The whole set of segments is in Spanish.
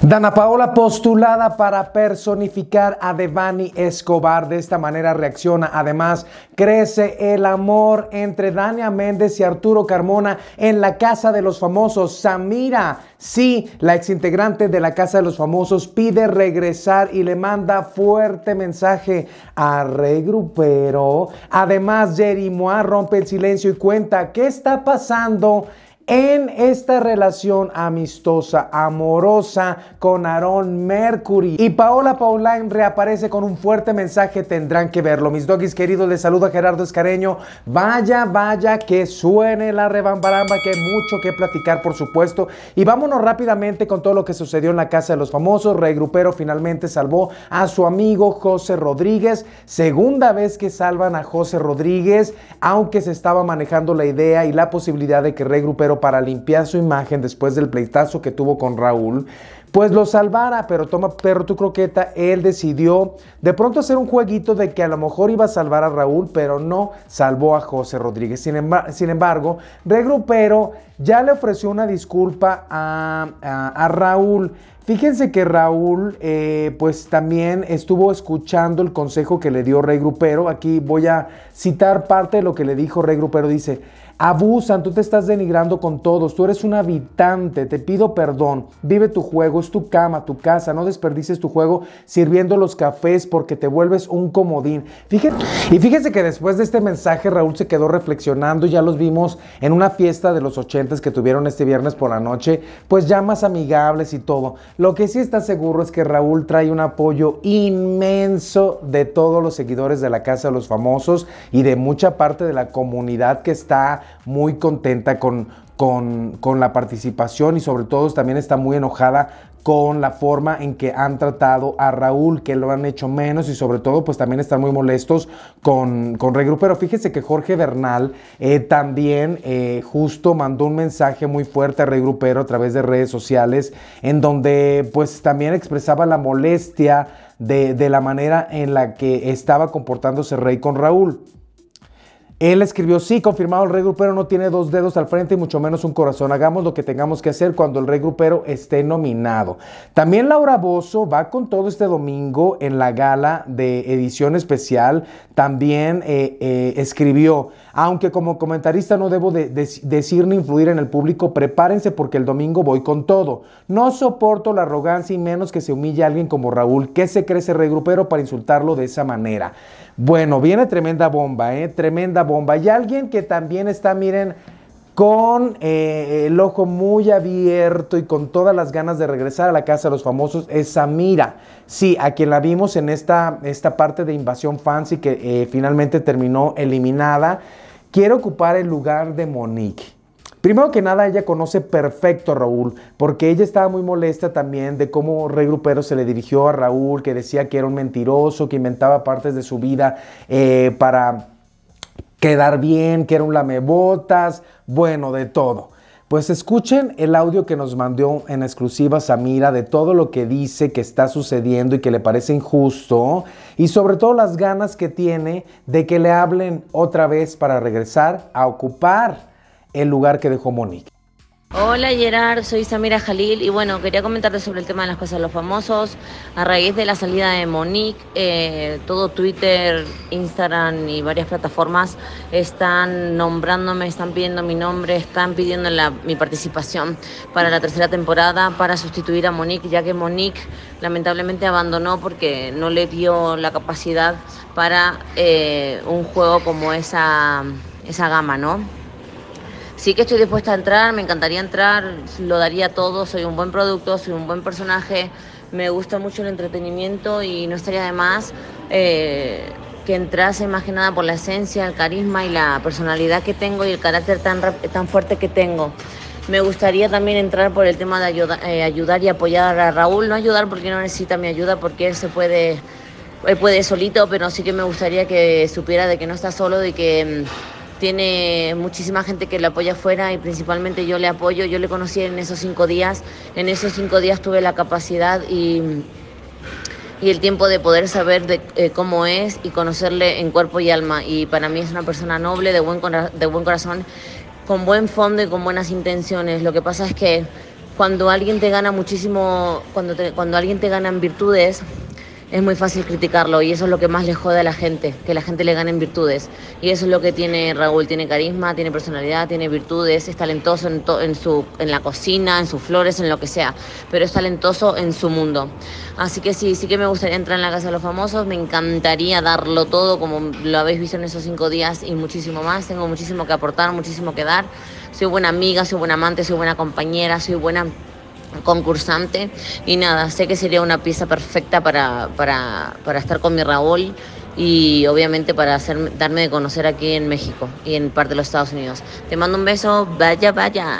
Dana Paola postulada para personificar a Devani Escobar. De esta manera reacciona. Además, crece el amor entre Dania Méndez y Arturo Carmona en la Casa de los Famosos. Samira, sí, la exintegrante de la Casa de los Famosos, pide regresar y le manda fuerte mensaje a Regrupero. Además, Moir rompe el silencio y cuenta qué está pasando en esta relación amistosa, amorosa con Aaron Mercury. Y Paola Pauline reaparece con un fuerte mensaje, tendrán que verlo. Mis doggies queridos, les saluda Gerardo Escareño. Vaya, vaya, que suene la rebambaramba, que hay mucho que platicar, por supuesto. Y vámonos rápidamente con todo lo que sucedió en la Casa de los Famosos. regrupero finalmente salvó a su amigo José Rodríguez. Segunda vez que salvan a José Rodríguez, aunque se estaba manejando la idea y la posibilidad de que regrupero para limpiar su imagen después del pleitazo que tuvo con Raúl, pues lo salvara, pero toma perro tu croqueta, él decidió de pronto hacer un jueguito de que a lo mejor iba a salvar a Raúl, pero no salvó a José Rodríguez. Sin, sin embargo, Regrupero ya le ofreció una disculpa a, Raúl. Fíjense que Raúl, eh, pues también estuvo escuchando el consejo que le dio Regrupero Aquí voy a citar parte de lo que le dijo Regrupero, Dice, Abusan, tú te estás denigrando con todos, tú eres un habitante, te pido perdón, vive tu juego, es tu cama, tu casa, no desperdices tu juego sirviendo los cafés porque te vuelves un comodín. Fíjate, y fíjese que después de este mensaje Raúl se quedó reflexionando, ya los vimos en una fiesta de los ochentas que tuvieron este viernes por la noche, pues ya más amigables y todo. Lo que sí está seguro es que Raúl trae un apoyo inmenso de todos los seguidores de la Casa de los Famosos y de mucha parte de la comunidad que está muy contenta con, la participación y sobre todo también está muy enojada con la forma en que han tratado a Raúl, que lo han hecho menos y sobre todo pues también están muy molestos con, con Grupero fíjese que Jorge Bernal eh, también eh, justo mandó un mensaje muy fuerte a Regrupero a través de redes sociales en donde pues también expresaba la molestia de, de la manera en la que estaba comportándose Rey con Raúl. Él escribió, sí, confirmado el rey grupero no tiene dos dedos al frente y mucho menos un corazón. Hagamos lo que tengamos que hacer cuando el rey grupero esté nominado. También Laura Bozo va con todo este domingo en la gala de edición especial. También eh, eh, escribió, aunque como comentarista no debo decir ni influir en el público, prepárense porque el domingo voy con todo. No soporto la arrogancia y menos que se humille alguien como Raúl. ¿Qué se cree ese rey grupero para insultarlo de esa manera? Bueno, viene tremenda bomba, ¿eh? Tremenda bomba. Y alguien que también está, miren, con eh, el ojo muy abierto y con todas las ganas de regresar a la casa de los famosos es Samira. Sí, a quien la vimos en esta, esta parte de Invasión Fancy que eh, finalmente terminó eliminada. Quiere ocupar el lugar de Monique. Primero que nada, ella conoce perfecto a Raúl, porque ella estaba muy molesta también de cómo Rey se le dirigió a Raúl, que decía que era un mentiroso, que inventaba partes de su vida eh, para quedar bien, que era un lamebotas, bueno, de todo. Pues escuchen el audio que nos mandó en exclusiva Samira de todo lo que dice que está sucediendo y que le parece injusto y sobre todo las ganas que tiene de que le hablen otra vez para regresar a ocupar el lugar que dejó Monique. Hola Gerard, soy Samira Jalil y bueno, quería comentarte sobre el tema de las cosas de los famosos. A raíz de la salida de Monique, eh, todo Twitter, Instagram y varias plataformas están nombrándome, están pidiendo mi nombre, están pidiendo mi participación para la tercera temporada para sustituir a Monique, ya que Monique lamentablemente abandonó porque no le dio la capacidad para eh, un juego como esa, esa gama, ¿no? sí que estoy dispuesta a entrar, me encantaría entrar, lo daría todo, soy un buen producto, soy un buen personaje, me gusta mucho el entretenimiento y no estaría de más eh, que entrase más que nada por la esencia, el carisma y la personalidad que tengo y el carácter tan, tan fuerte que tengo. Me gustaría también entrar por el tema de eh, ayudar y apoyar a Raúl, no ayudar porque no necesita mi ayuda, porque él se puede, él puede solito, pero sí que me gustaría que supiera de que no está solo, de que mm, tiene muchísima gente que le apoya afuera y principalmente yo le apoyo. Yo le conocí en esos cinco días. En esos cinco días tuve la capacidad y, el tiempo de poder saber de, eh, cómo es y conocerle en cuerpo y alma. Y para mí es una persona noble, de buen, de buen corazón, con buen fondo y con buenas intenciones. Lo que pasa es que cuando alguien te gana muchísimo, cuando, cuando alguien te gana en virtudes, es muy fácil criticarlo y eso es lo que más le jode a la gente, que la gente le gane en virtudes. Y eso es lo que tiene Raúl, tiene carisma, tiene personalidad, tiene virtudes, es talentoso en, en, su, en la cocina, en sus flores, en lo que sea, pero es talentoso en su mundo. Así que sí, sí que me gustaría entrar en la Casa de los Famosos, me encantaría darlo todo como lo habéis visto en esos cinco días y muchísimo más, tengo muchísimo que aportar, muchísimo que dar. Soy buena amiga, soy buena amante, soy buena compañera, soy buena concursante. Y nada, sé que sería una pieza perfecta para, para, para estar con mi Raúl y obviamente para hacer, darme de conocer aquí en México y en parte de los Estados Unidos. Te mando un beso, vaya, vaya.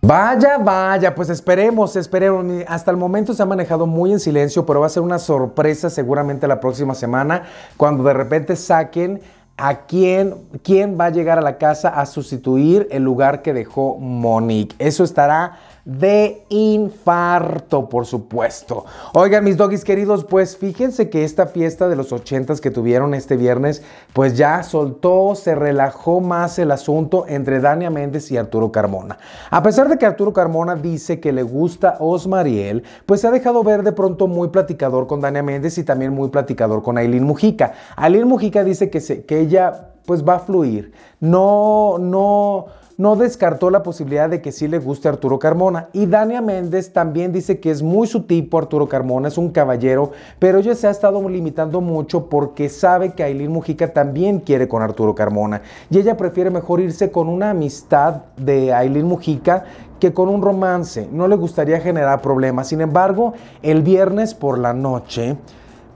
Vaya, vaya, pues esperemos, esperemos. Hasta el momento se ha manejado muy en silencio, pero va a ser una sorpresa seguramente la próxima semana cuando de repente saquen a quién, quién va a llegar a la casa a sustituir el lugar que dejó Monique. Eso estará de infarto, por supuesto. Oigan, mis doggies queridos, pues fíjense que esta fiesta de los ochentas que tuvieron este viernes, pues ya soltó, se relajó más el asunto entre Dania Méndez y Arturo Carmona. A pesar de que Arturo Carmona dice que le gusta Osmariel, pues se ha dejado ver de pronto muy platicador con Dania Méndez y también muy platicador con Aileen Mujica. Aileen Mujica dice que, se, que ella pues va a fluir. No, no, no descartó la posibilidad de que sí le guste Arturo Carmona. Y Dania Méndez también dice que es muy su tipo Arturo Carmona, es un caballero, pero ella se ha estado limitando mucho porque sabe que Aileen Mujica también quiere con Arturo Carmona. Y ella prefiere mejor irse con una amistad de Aileen Mujica que con un romance. No le gustaría generar problemas. Sin embargo, el viernes por la noche,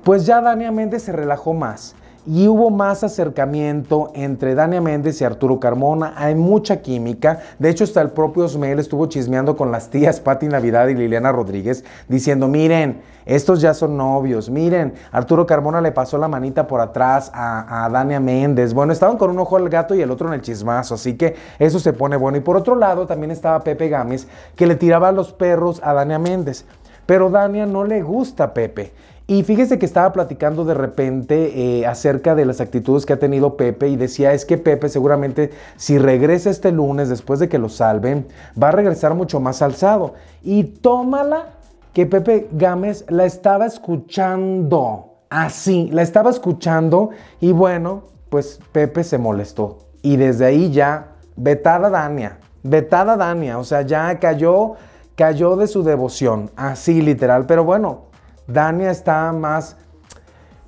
pues ya Dania Méndez se relajó más y hubo más acercamiento entre Dania Méndez y Arturo Carmona. Hay mucha química. De hecho, hasta el propio Osmel estuvo chismeando con las tías Patti Navidad y Liliana Rodríguez, diciendo: Miren, estos ya son novios. Miren, Arturo Carmona le pasó la manita por atrás a, Dania Méndez. Bueno, estaban con un ojo al gato y el otro en el chismazo, así que eso se pone bueno. Y por otro lado, también estaba Pepe Gámez, que le tiraba los perros a Dania Méndez. Pero Dania no le gusta Pepe. Y fíjese que estaba platicando de repente eh, acerca de las actitudes que ha tenido Pepe y decía, es que Pepe seguramente si regresa este lunes después de que lo salven, va a regresar mucho más alzado. Y tómala que Pepe Gámez la estaba escuchando. Así, la estaba escuchando y bueno, pues Pepe se molestó. Y desde ahí ya, vetada Dania, vetada Dania, o sea, ya cayó, cayó de su devoción, así literal. Pero bueno, Dania está más,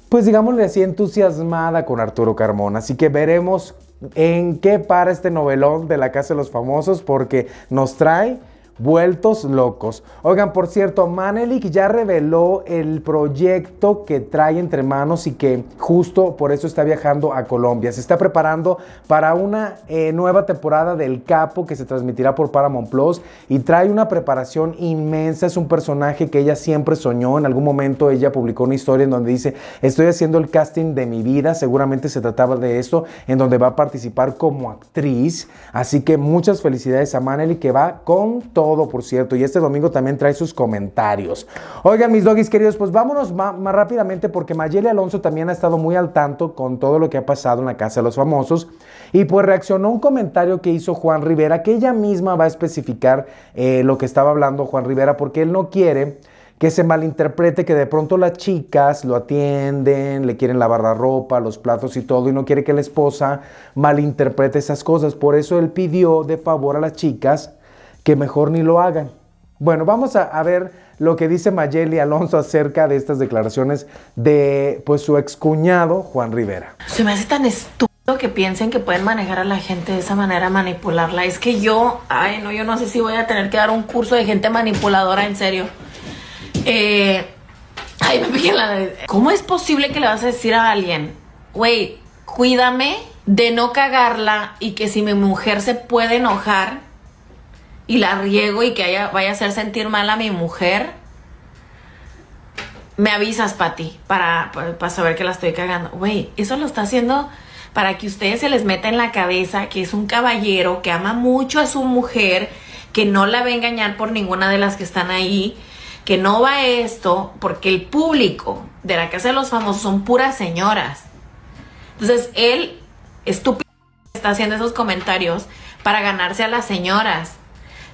pues digámosle así, entusiasmada con Arturo Carmona. Así que veremos en qué para este novelón de la Casa de los Famosos porque nos trae vueltos locos. Oigan, por cierto, Manelik ya reveló el proyecto que trae entre manos y que justo por eso está viajando a Colombia. Se está preparando para una eh, nueva temporada del Capo que se transmitirá por Paramount Plus y trae una preparación inmensa. Es un personaje que ella siempre soñó. En algún momento ella publicó una historia en donde dice, estoy haciendo el casting de mi vida, seguramente se trataba de eso, en donde va a participar como actriz. Así que muchas felicidades a Manelik que va con todo todo, por cierto. Y este domingo también trae sus comentarios. Oigan, mis doggies queridos, pues vámonos más, rápidamente porque Mayele Alonso también ha estado muy al tanto con todo lo que ha pasado en la Casa de los Famosos. Y pues reaccionó un comentario que hizo Juan Rivera, que ella misma va a especificar eh, lo que estaba hablando Juan Rivera, porque él no quiere que se malinterprete que de pronto las chicas lo atienden, le quieren lavar la ropa, los platos y todo, y no quiere que la esposa malinterprete esas cosas. Por eso él pidió de favor a las chicas que mejor ni lo hagan. Bueno, vamos a, ver lo que dice Mayeli Alonso acerca de estas declaraciones de pues, su excuñado Juan Rivera. Se me hace tan estúpido que piensen que pueden manejar a la gente de esa manera, manipularla. Es que yo, ay, no, yo no sé si voy a tener que dar un curso de gente manipuladora, en serio. Eh, ay, me la ¿Cómo es posible que le vas a decir a alguien, güey, cuídame de no cagarla y que si mi mujer se puede enojar, y la riego y que vaya a hacer sentir mal a mi mujer, me avisas, Pati, para, para saber que la estoy cagando. Güey, eso lo está haciendo para que ustedes se les meta en la cabeza que es un caballero que ama mucho a su mujer, que no la va a engañar por ninguna de las que están ahí, que no va esto, porque el público de la Casa de los Famosos son puras señoras. Entonces, él, estúpido, está haciendo esos comentarios para ganarse a las señoras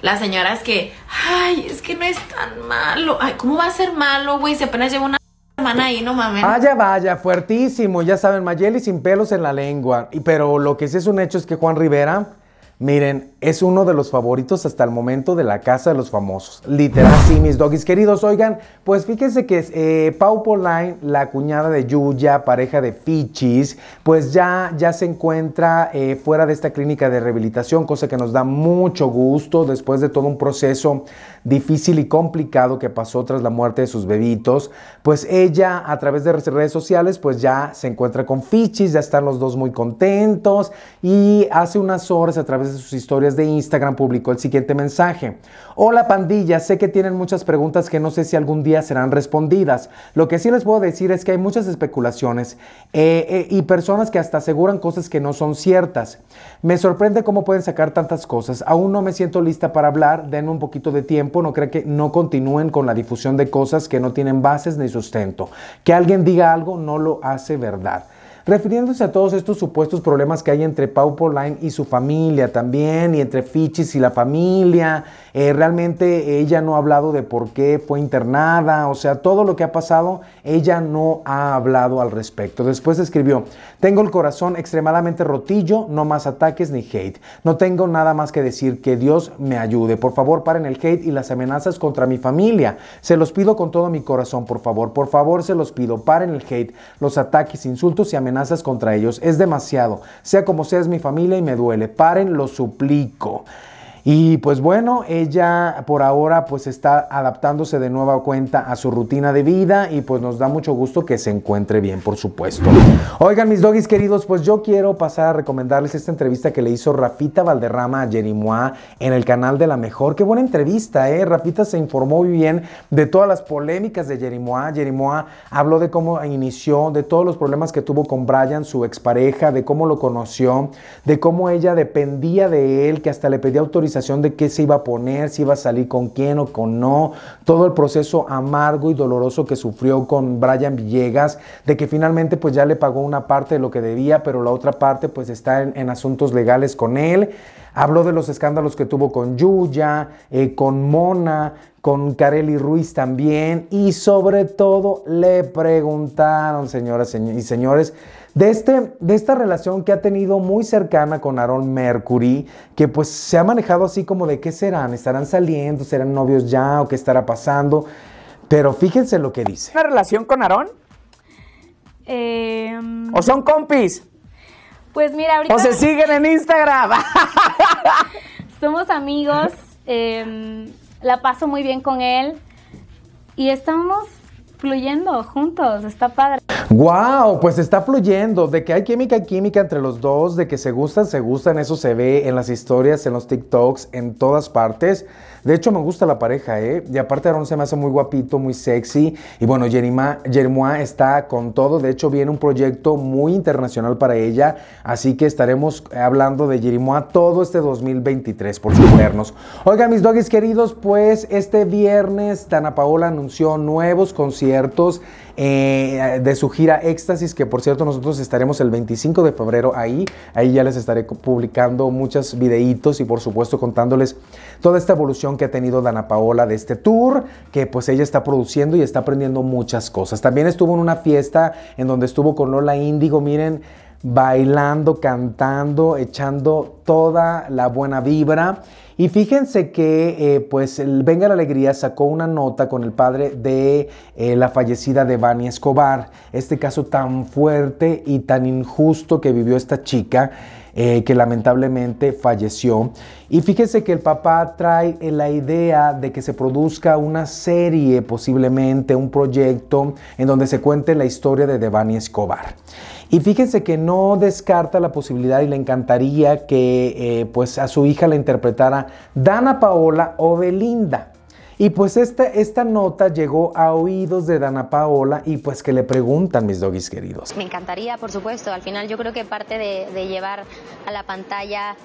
las señoras que, ay, es que no es tan malo. Ay, ¿cómo va a ser malo, güey? Si apenas lleva una semana ahí, no mames. Vaya, vaya, fuertísimo. Ya saben, Mayeli sin pelos en la lengua. Y, pero lo que sí es un hecho es que Juan Rivera Miren, es uno de los favoritos hasta el momento de la casa de los famosos. Literal, sí, mis doggies queridos. Oigan, pues fíjense que eh, Pau Pauline, la cuñada de Yuya, pareja de Fichis, pues ya, ya se encuentra eh, fuera de esta clínica de rehabilitación, cosa que nos da mucho gusto después de todo un proceso difícil y complicado que pasó tras la muerte de sus bebitos. Pues ella, a través de redes sociales, pues ya se encuentra con Fichis, ya están los dos muy contentos y hace unas horas a través de de sus historias de Instagram publicó el siguiente mensaje. Hola pandilla, sé que tienen muchas preguntas que no sé si algún día serán respondidas. Lo que sí les puedo decir es que hay muchas especulaciones eh, eh, y personas que hasta aseguran cosas que no son ciertas. Me sorprende cómo pueden sacar tantas cosas. Aún no me siento lista para hablar, den un poquito de tiempo, no creo que no continúen con la difusión de cosas que no tienen bases ni sustento. Que alguien diga algo no lo hace verdad refiriéndose a todos estos supuestos problemas que hay entre Pau line y su familia también, y entre Fichis y la familia. Eh, realmente ella no ha hablado de por qué fue internada, o sea, todo lo que ha pasado, ella no ha hablado al respecto. Después escribió, tengo el corazón extremadamente rotillo, no más ataques ni hate. No tengo nada más que decir, que Dios me ayude. Por favor, paren el hate y las amenazas contra mi familia. Se los pido con todo mi corazón, por favor, por favor, se los pido, paren el hate, los ataques, insultos y amenazas contra ellos. Es demasiado. Sea como sea, es mi familia y me duele. Paren, lo suplico. Y pues bueno, ella por ahora pues está adaptándose de nueva cuenta a su rutina de vida y pues nos da mucho gusto que se encuentre bien, por supuesto. Oigan, mis doggies queridos, pues yo quiero pasar a recomendarles esta entrevista que le hizo Rafita Valderrama a Jerimois en el canal de La Mejor. Qué buena entrevista, ¿eh? Rafita se informó muy bien de todas las polémicas de Jerimois. Jerimois habló de cómo inició, de todos los problemas que tuvo con Brian, su expareja, de cómo lo conoció, de cómo ella dependía de él, que hasta le pedía autorización de qué se iba a poner, si iba a salir con quién o con no, todo el proceso amargo y doloroso que sufrió con Brian Villegas, de que finalmente pues ya le pagó una parte de lo que debía, pero la otra parte pues está en asuntos legales con él. Habló de los escándalos que tuvo con Yuya, eh, con Mona, con Kareli Ruiz también. Y sobre todo le preguntaron, señoras y señores, de, este, de esta relación que ha tenido muy cercana con Aaron Mercury, que pues se ha manejado así como de qué serán, estarán saliendo, serán novios ya o qué estará pasando. Pero fíjense lo que dice. ¿Una relación con Aarón? Em, ¿O son compis? Pues mira, ahorita... O se siguen en Instagram. Somos amigos, em, la paso muy bien con él y estamos fluyendo juntos, está padre. Wow, pues está fluyendo, de que hay química y química entre los dos, de que se gustan, se gustan, eso se ve en las historias, en los TikToks, en todas partes. De hecho, me gusta la pareja, ¿eh? Y aparte Aaron se me hace muy guapito, muy sexy. Y bueno, Jerimois está con todo. De hecho, viene un proyecto muy internacional para ella. Así que estaremos hablando de Jerimois todo este 2023, por suponernos. Oigan, mis doggies queridos, pues este viernes Tana Paola anunció nuevos conciertos eh, de su gira Éxtasis, que por cierto nosotros estaremos el 25 de febrero ahí. Ahí ya les estaré publicando muchos videitos y por supuesto contándoles toda esta evolución que ha tenido Dana Paola de este tour, que pues ella está produciendo y está aprendiendo muchas cosas. También estuvo en una fiesta en donde estuvo con Lola Índigo, miren, bailando, cantando, echando toda la buena vibra. Y fíjense que eh, pues el Venga la Alegría sacó una nota con el padre de eh, la fallecida de Escobar, este caso tan fuerte y tan injusto que vivió esta chica. Eh, que lamentablemente falleció. Y fíjense que el papá trae la idea de que se produzca una serie, posiblemente un proyecto, en donde se cuente la historia de Devani Escobar. Y fíjense que no descarta la posibilidad y le encantaría que eh, pues a su hija la interpretara Dana Paola o Belinda. Y pues esta, esta nota llegó a oídos de Dana Paola y pues que le preguntan mis doggies queridos. Me encantaría, por supuesto. Al final yo creo que parte de, de llevar a la pantalla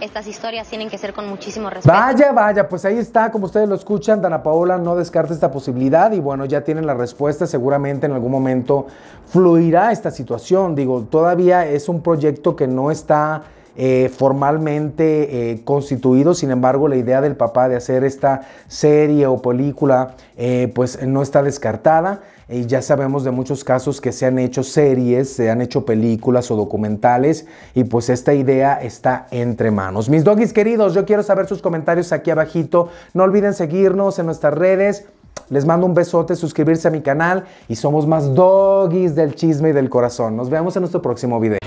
estas historias tienen que ser con muchísimo respeto. Vaya, vaya, pues ahí está, como ustedes lo escuchan, Dana Paola no descarta esta posibilidad y bueno, ya tienen la respuesta, seguramente en algún momento fluirá esta situación. Digo, todavía es un proyecto que no está eh, formalmente eh, constituido, sin embargo la idea del papá de hacer esta serie o película eh, pues no está descartada. Y ya sabemos de muchos casos que se han hecho series, se han hecho películas o documentales y pues esta idea está entre manos. Mis doggies queridos, yo quiero saber sus comentarios aquí abajito. No olviden seguirnos en nuestras redes. Les mando un besote, suscribirse a mi canal y somos más doggies del chisme y del corazón. Nos vemos en nuestro próximo video.